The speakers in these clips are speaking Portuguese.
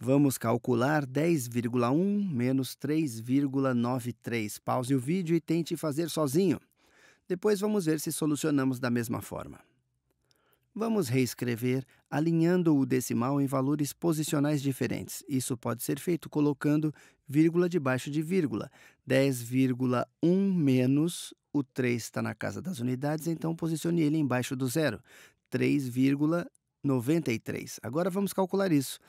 Vamos calcular 10,1 menos 3,93. Pause o vídeo e tente fazer sozinho. Depois vamos ver se solucionamos da mesma forma. Vamos reescrever alinhando o decimal em valores posicionais diferentes. Isso pode ser feito colocando vírgula debaixo de vírgula. 10,1 menos o 3 está na casa das unidades, então posicione ele embaixo do zero. 3,93. Agora vamos calcular isso.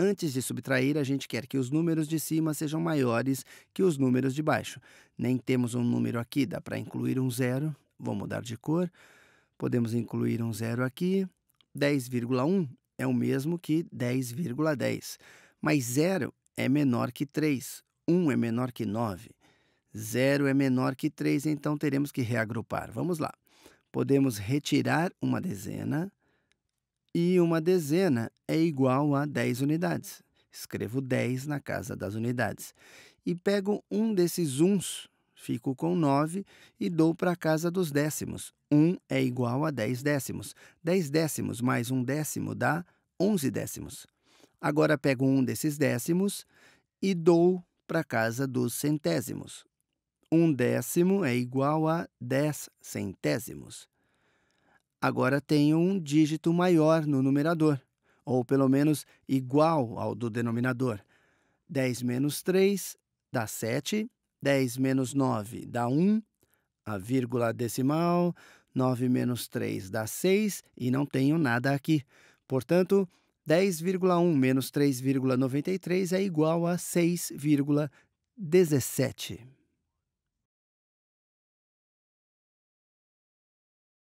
Antes de subtrair, a gente quer que os números de cima sejam maiores que os números de baixo. Nem temos um número aqui, dá para incluir um zero. Vou mudar de cor. Podemos incluir um zero aqui. 10,1 é o mesmo que 10,10. ,10. Mas zero é menor que 3. 1 é menor que 9. 0 é menor que 3, então teremos que reagrupar. Vamos lá. Podemos retirar uma dezena. E uma dezena é igual a 10 unidades. Escrevo 10 na casa das unidades. E pego um desses uns, fico com 9 e dou para a casa dos décimos. 1 é igual a 10 décimos. 10 décimos mais um décimo dá 11 décimos. Agora pego um desses décimos e dou para a casa dos centésimos. Um décimo é igual a 10 centésimos. Agora tenho um dígito maior no numerador ou pelo menos igual ao do denominador. 10 menos 3 dá 7, 10 menos 9 dá 1, a vírgula decimal, 9 menos 3 dá 6 e não tenho nada aqui. Portanto, 10,1 menos 3,93 é igual a 6,17.